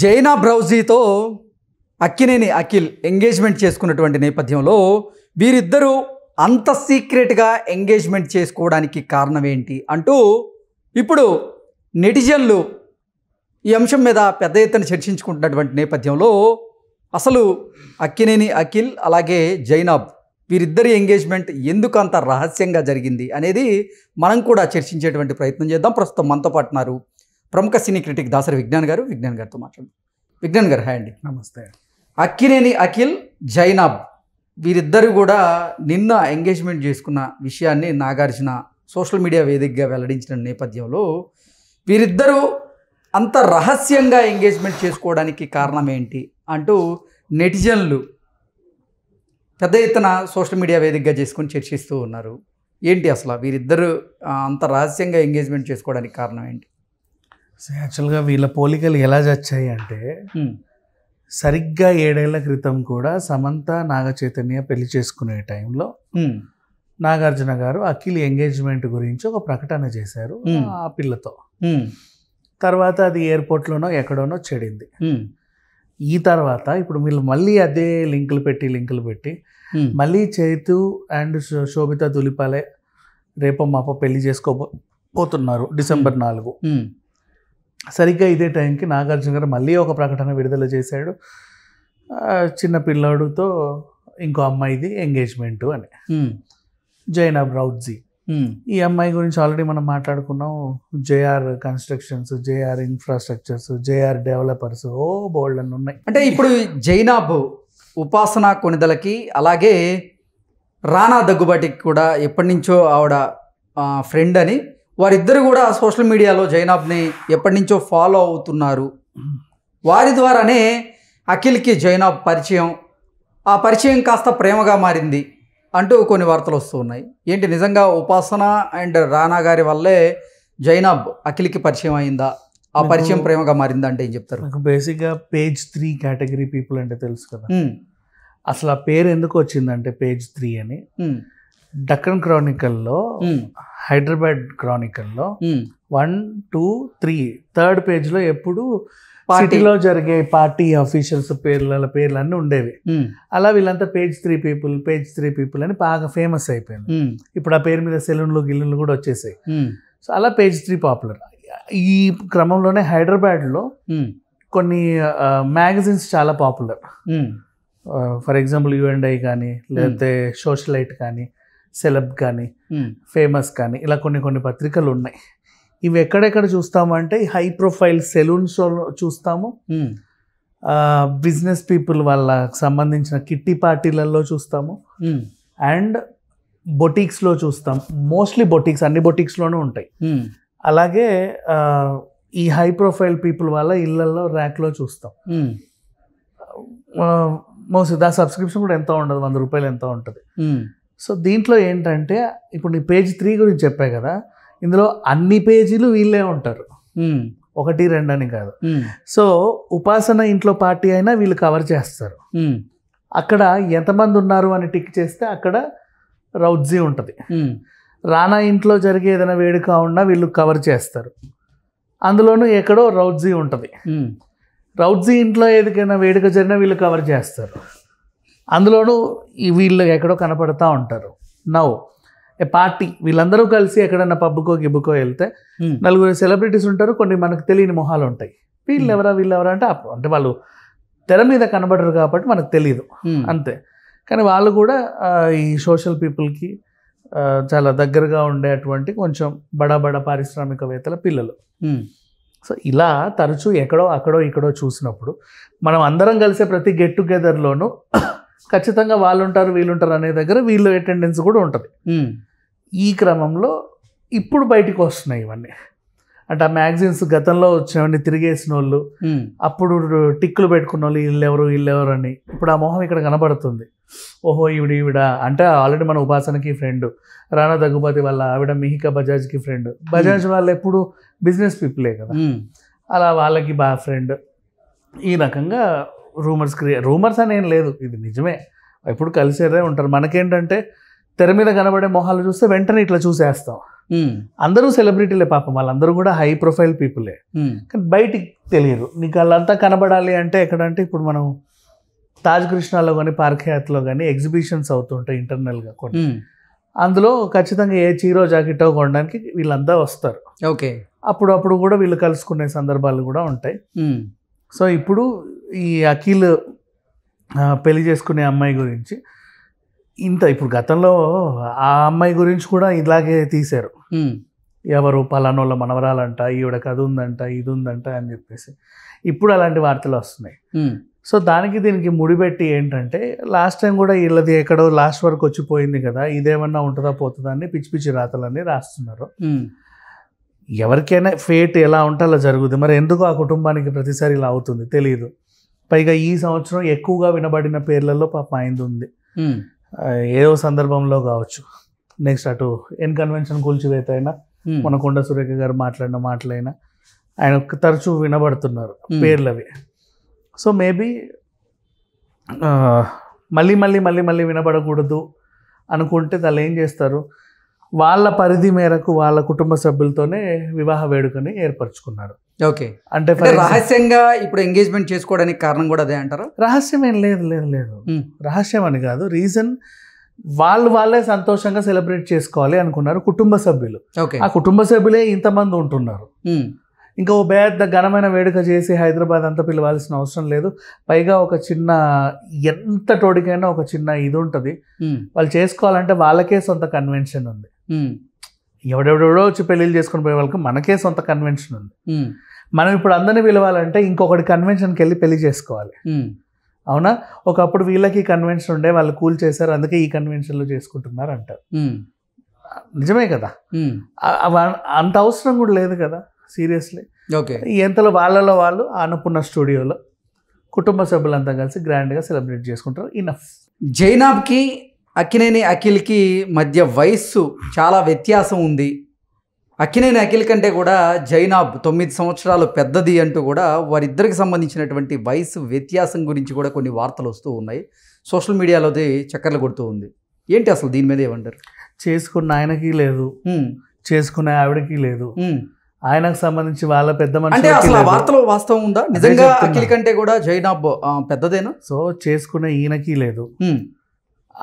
జైనా బ్రౌజీతో అక్కినేని అఖిల్ ఎంగేజ్మెంట్ చేసుకున్నటువంటి నేపథ్యంలో వీరిద్దరూ అంత సీక్రెట్గా ఎంగేజ్మెంట్ చేసుకోవడానికి కారణం ఏంటి అంటూ ఇప్పుడు నెటిజన్లు ఈ అంశం మీద పెద్ద ఎత్తున చర్చించుకుంటున్నటువంటి నేపథ్యంలో అసలు అక్కినేని అఖిల్ అలాగే జైనాబ్ వీరిద్దరి ఎంగేజ్మెంట్ ఎందుకు అంత రహస్యంగా జరిగింది అనేది మనం కూడా చర్చించేటువంటి ప్రయత్నం చేద్దాం ప్రస్తుతం మనతో పాటున్నారు ప్రముఖ సినీ క్రిటిక్ దాసరి విజ్ఞాన్ గారు విజ్ఞాన్ గారితో మాట్లాడు విజ్ఞాన్ గారు హాయ్ అండి నమస్తే అక్కినేని అఖిల్ జైనాబ్ వీరిద్దరు కూడా నిన్న ఎంగేజ్మెంట్ చేసుకున్న విషయాన్ని నాగార్జున సోషల్ మీడియా వేదికగా వెల్లడించిన నేపథ్యంలో వీరిద్దరూ అంత రహస్యంగా ఎంగేజ్మెంట్ చేసుకోవడానికి కారణం ఏంటి అంటూ నెటిజన్లు పెద్ద ఎత్తున సోషల్ మీడియా వేదికగా చేసుకొని చర్చిస్తూ ఉన్నారు ఏంటి అసలు వీరిద్దరూ అంత రహస్యంగా ఎంగేజ్మెంట్ చేసుకోవడానికి కారణం ఏంటి యాక్చువల్గా వీళ్ళ పోలికలు ఎలా చచ్చాయి అంటే సరిగ్గా ఏడేళ్ల క్రితం కూడా సమంత నాగ చైతన్య పెళ్లి చేసుకునే టైంలో నాగార్జున గారు అఖిల్ ఎంగేజ్మెంట్ గురించి ఒక ప్రకటన చేశారు ఆ పిల్లతో తర్వాత అది ఎయిర్పోర్ట్లోనో ఎక్కడోనో చెడింది ఈ తర్వాత ఇప్పుడు వీళ్ళు మళ్ళీ అదే లింకులు పెట్టి లింకులు పెట్టి మళ్ళీ చైతు అండ్ శోభిత తులిపాలే రేపో మాపో పెళ్లి పోతున్నారు డిసెంబర్ నాలుగు సరిగ్గా ఇదే టైంకి నాగార్జున గారు మళ్ళీ ఒక ప్రకటన విడుదల చేశాడు చిన్న పిల్లాడుతో ఇంకో అమ్మాయిది ఎంగేజ్మెంట్ అని జైనబ్ రౌడ్జీ ఈ అమ్మాయి గురించి ఆల్రెడీ మనం మాట్లాడుకున్నాం JR constructions JR infrastructures JR developers ఓ బోల్డ్ అని ఉన్నాయి అంటే ఇప్పుడు జైనాబ్ ఉపాసన కొనిదలకి అలాగే రానా దగ్గుబాటికి కూడా ఎప్పటి నుంచో ఆవిడ ఫ్రెండ్ అని వారిద్దరు కూడా సోషల్ మీడియాలో జైనాబ్ని ఎప్పటి నుంచో ఫాలో అవుతున్నారు వారి ద్వారానే అఖిల్కి జైనాబ్ పరిచయం ఆ పరిచయం కాస్త ప్రేమగా మారింది అంటూ కొన్ని వార్తలు వస్తున్నాయి ఏంటి నిజంగా ఉపాసన అండ్ రానా గారి వల్లే జైనాబ్ అఖిల్కి పరిచయం అయిందా ఆ పరిచయం ప్రేమగా మారిందా అంటే ఏం చెప్తారు నాకు బేసిక్గా పేజ్ త్రీ కేటగిరీ పీపుల్ అంటే తెలుసు కదా అసలు ఆ పేరు ఎందుకు వచ్చిందంటే పేజ్ త్రీ అని డక్కన్ క్రానికల్లో హైదరాబాద్ క్రానికల్లో వన్ టూ త్రీ థర్డ్ పేజ్లో ఎప్పుడు పార్టీలో జరిగే పార్టీ అఫీషియల్స్ పేర్ల పేర్లు అన్నీ ఉండేవి hmm. అలా వీళ్ళంతా page three people page three people అని బాగా ఫేమస్ అయిపోయింది hmm. ఇప్పుడు ఆ పేరు మీద సెలూన్లు గిల్లులు కూడా వచ్చేసాయి సో hmm. అలా పేజ్ త్రీ పాపులర్ ఈ క్రమంలోనే హైదరాబాద్లో కొన్ని మ్యాగజైన్స్ చాలా పాపులర్ ఫర్ ఎగ్జాంపుల్ యుఎన్ఐ కానీ లేకపోతే సోషలైట్ కానీ సెలబ్ కానీ hmm. ఫేమస్ కానీ ఇలా కొన్ని కొన్ని పత్రికలు ఉన్నాయి ఇవి ఎక్కడెక్కడ చూస్తామంటే హై ప్రొఫైల్ సెలూన్స్ చూస్తాము hmm. బిజినెస్ పీపుల్ వాళ్ళ సంబంధించిన కిట్టి పార్టీలలో చూస్తాము hmm. అండ్ బొటిక్స్లో చూస్తాం మోస్ట్లీ బొటిక్స్ అన్ని బొటీక్స్లోనూ ఉంటాయి అలాగే ఈ హై ప్రొఫైల్ పీపుల్ వాళ్ళ ఇళ్లలో ర్యాక్లో చూస్తాం మోస్ట్లీ దా సబ్స్క్రిప్షన్ కూడా ఎంత ఉండదు వంద రూపాయలు ఎంత ఉంటుంది సో దీంట్లో ఏంటంటే ఇప్పుడు నీ పేజ్ త్రీ గురించి చెప్పా కదా ఇందులో అన్ని పేజీలు వీళ్ళే ఉంటారు ఒకటి రెండు అని కాదు సో ఉపాసన ఇంట్లో పార్టీ అయినా వీళ్ళు కవర్ చేస్తారు అక్కడ ఎంతమంది ఉన్నారు అని టిక్ చేస్తే అక్కడ రౌడ్జీ ఉంటుంది రానా ఇంట్లో జరిగే ఏదైనా వేడుక ఉన్నా వీళ్ళు కవర్ చేస్తారు అందులోనూ ఎక్కడో రౌడ్జీ ఉంటుంది రౌడ్జీ ఇంట్లో ఏదికైనా వేడుక జరిగినా వీళ్ళు కవర్ చేస్తారు అందులోనూ వీళ్ళు ఎక్కడో కనపడతా ఉంటారు నవ్వు ఏ పార్టీ వీళ్ళందరూ కలిసి ఎక్కడన్నా పబ్బుకో గిబ్బుకో వెళ్తే నలుగురు సెలబ్రిటీస్ ఉంటారు కొన్ని మనకు తెలియని మొహాలు ఉంటాయి వీళ్ళు ఎవరా వీళ్ళు ఎవరా అంటే అంటే వాళ్ళు తెర మీద కనబడరు కాబట్టి మనకు తెలియదు అంతే కానీ వాళ్ళు కూడా ఈ సోషల్ పీపుల్కి చాలా దగ్గరగా ఉండేటువంటి కొంచెం బడా బడా పారిశ్రామికవేత్తల పిల్లలు సో ఇలా తరచూ ఎక్కడో అక్కడో ఇక్కడో చూసినప్పుడు మనం అందరం కలిసే ప్రతి గెట్ టుగెదర్లోనూ ఖచ్చితంగా వాళ్ళు ఉంటారు వీళ్ళు ఉంటారు అనే దగ్గర వీళ్ళు అటెండెన్స్ కూడా ఉంటుంది ఈ క్రమంలో ఇప్పుడు బయటకు వస్తున్నాయి ఇవన్నీ అంటే ఆ మ్యాగజైన్స్ గతంలో వచ్చినవన్నీ తిరిగేసిన వాళ్ళు అప్పుడు టిక్కులు పెట్టుకున్న వాళ్ళు వీళ్ళెవరు వీళ్ళెవరు అని ఇప్పుడు ఆ మొహం ఇక్కడ కనబడుతుంది ఓహో ఈవిడ ఈవిడ అంటే ఆల్రెడీ మన ఉపాసనకి ఫ్రెండ్ రాణా దగ్గుపతి వాళ్ళ ఆవిడ మిహికా బజాజ్కి ఫ్రెండ్ బజాజ్ వాళ్ళు ఎప్పుడు బిజినెస్ పీపులే కదా అలా వాళ్ళకి బాగా ఫ్రెండ్ ఈ రకంగా రూమర్స్ క్రియే రూమర్స్ అని ఏం లేదు ఇది నిజమే ఎప్పుడు కలిసేదే ఉంటారు మనకేంటంటే తెర మీద కనబడే మొహాలు చూస్తే వెంటనే ఇట్లా చూసేస్తాం అందరూ సెలబ్రిటీలే పాపం వాళ్ళందరూ కూడా హై ప్రొఫైల్ పీపులే కానీ బయటికి తెలియరు నీకు వాళ్ళంతా కనబడాలి అంటే ఎక్కడంటే ఇప్పుడు మనం తాజ్ కృష్ణాలో కానీ పార్ఖ్యాత్లో కానీ ఎగ్జిబిషన్స్ అవుతుంటాయి ఇంటర్నల్గా కొన్ని అందులో ఖచ్చితంగా ఏ చీరో జాకెటో కొనడానికి వీళ్ళంతా వస్తారు ఓకే అప్పుడప్పుడు కూడా వీళ్ళు కలుసుకునే సందర్భాలు కూడా ఉంటాయి సో ఇప్పుడు ఈ అఖిల్ పెళ్లి చేసుకునే అమ్మాయి గురించి ఇంత ఇప్పుడు గతంలో ఆ అమ్మాయి గురించి కూడా ఇలాగే తీశారు ఎవరు పలానోళ్ళ మనవరాలంట ఈవిడ కథ ఉందంట ఇది ఉందంట అని చెప్పేసి ఇప్పుడు అలాంటి వార్తలు వస్తున్నాయి సో దానికి దీనికి ముడిపెట్టి ఏంటంటే లాస్ట్ టైం కూడా వీళ్ళది ఎక్కడో లాస్ట్ వరకు వచ్చిపోయింది కదా ఇదేమన్నా ఉంటుందా పోతుందా అని పిచ్చి పిచ్చి రాతలన్నీ రాస్తున్నారు ఎవరికైనా ఫేట్ ఎలా ఉంటాలో జరుగుతుంది మరి ఎందుకు ఆ కుటుంబానికి ప్రతిసారి ఇలా అవుతుంది తెలియదు పైగా ఈ సంవత్సరం ఎక్కువగా వినబడిన పేర్లలో పాప ఆయనది ఉంది ఏదో సందర్భంలో కావచ్చు నెక్స్ట్ అటు ఎన్ కన్వెన్షన్ కూల్చివేత అయినా మన కొండ సురేఖ గారు మాట్లాడిన మాటలైనా ఆయన తరచూ వినబడుతున్నారు పేర్లవి సో మేబీ మళ్ళీ మళ్ళీ మళ్ళీ మళ్ళీ వినబడకూడదు అనుకుంటే వాళ్ళు ఏం చేస్తారు వాళ్ళ పరిధి మేరకు వాళ్ళ కుటుంబ సభ్యులతోనే వివాహ వేడుకని ఏర్పరచుకున్నారు ఓకే అంటే రహస్యంగా ఇప్పుడు ఎంగేజ్మెంట్ చేసుకోవడానికి కారణం కూడా అదే అంటారు రహస్యం ఏం లేదు లేదు లేదు రహస్యం అని కాదు రీజన్ వాళ్ళు వాళ్ళే సంతోషంగా సెలబ్రేట్ చేసుకోవాలి అనుకున్నారు కుటుంబ సభ్యులు ఓకే ఆ కుటుంబ సభ్యులే ఇంతమంది ఉంటున్నారు ఇంకా ఓ పెద్ద ఘనమైన వేడుక చేసి హైదరాబాద్ అంతా పిలవాల్సిన అవసరం లేదు పైగా ఒక చిన్న ఎంత తోడికైనా ఒక చిన్న ఇది ఉంటుంది వాళ్ళు చేసుకోవాలంటే వాళ్ళకే సొంత కన్వెన్షన్ ఉంది ఎవడెవడెవడో వచ్చి పెళ్ళిళ్ళు చేసుకుని పోయే వాళ్ళకి మనకే సొంత కన్వెన్షన్ ఉంది మనం ఇప్పుడు అందరిని పిలవాలంటే ఇంకొకటి కన్వెన్షన్కి వెళ్ళి పెళ్లి చేసుకోవాలి అవునా ఒకప్పుడు వీళ్ళకి కన్వెన్షన్ ఉండే వాళ్ళు కూల్ చేశారు అందుకే ఈ కన్వెన్షన్లో చేసుకుంటున్నారు అంటారు నిజమే కదా అంత అవసరం కూడా లేదు కదా సీరియస్లీ ఓకే ఎంతలో వాళ్ళలో వాళ్ళు అనుకున్న స్టూడియోలో కుటుంబ సభ్యులంతా కలిసి గ్రాండ్గా సెలబ్రేట్ చేసుకుంటారు ఇనఫ్ జైనాబ్కి అక్కినేని అఖిల్కి మధ్య వయస్సు చాలా వ్యత్యాసం ఉంది అక్కినేని అఖిల్ కంటే కూడా జైనాబ్ తొమ్మిది సంవత్సరాలు పెద్దది అంటూ కూడా వారిద్దరికి సంబంధించినటువంటి వయసు వ్యత్యాసం గురించి కూడా కొన్ని వార్తలు వస్తూ ఉన్నాయి సోషల్ మీడియాలోది చక్కర్లు కొడుతూ ఉంది ఏంటి అసలు దీని మీద ఏమంటారు చేసుకున్న ఆయనకి లేదు చేసుకున్న ఆవిడకి లేదు ఆయనకు సంబంధించి వాళ్ళ పెద్ద అంటే అసలు వార్తలో వాస్తవం ఉందా నిజంగా అఖిల్ కంటే కూడా జైనాబ్ పెద్దదేనా సో చేసుకునే ఈయనకి లేదు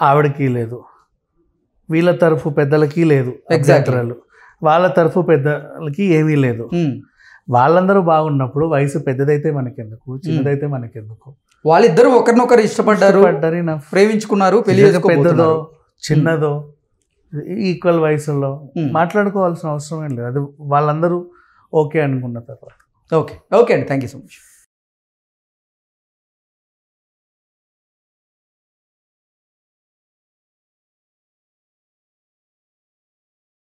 ఆవిడకి లేదు వీళ్ళ తరఫు పెద్దలకి లేదు ఎగ్జాక్ట్రాలు వాళ్ళ తరఫు పెద్దలకి ఏమీ లేదు hmm. వాళ్ళందరూ బాగున్నప్పుడు వయసు పెద్దదైతే మనకెందుకు hmm. చిన్నదైతే మనకెందుకు వాళ్ళిద్దరు ఒకరినొకరు ఇష్టపడ్డారు ప్రేమించుకున్నారు పెద్దదో చిన్నదో hmm. ఈక్వల్ వయసులో మాట్లాడుకోవాల్సిన అవసరం ఏం లేదు అది వాళ్ళందరూ ఓకే అనుకున్న తర్వాత ఓకే ఓకే అండి థ్యాంక్ యూ సో మచ్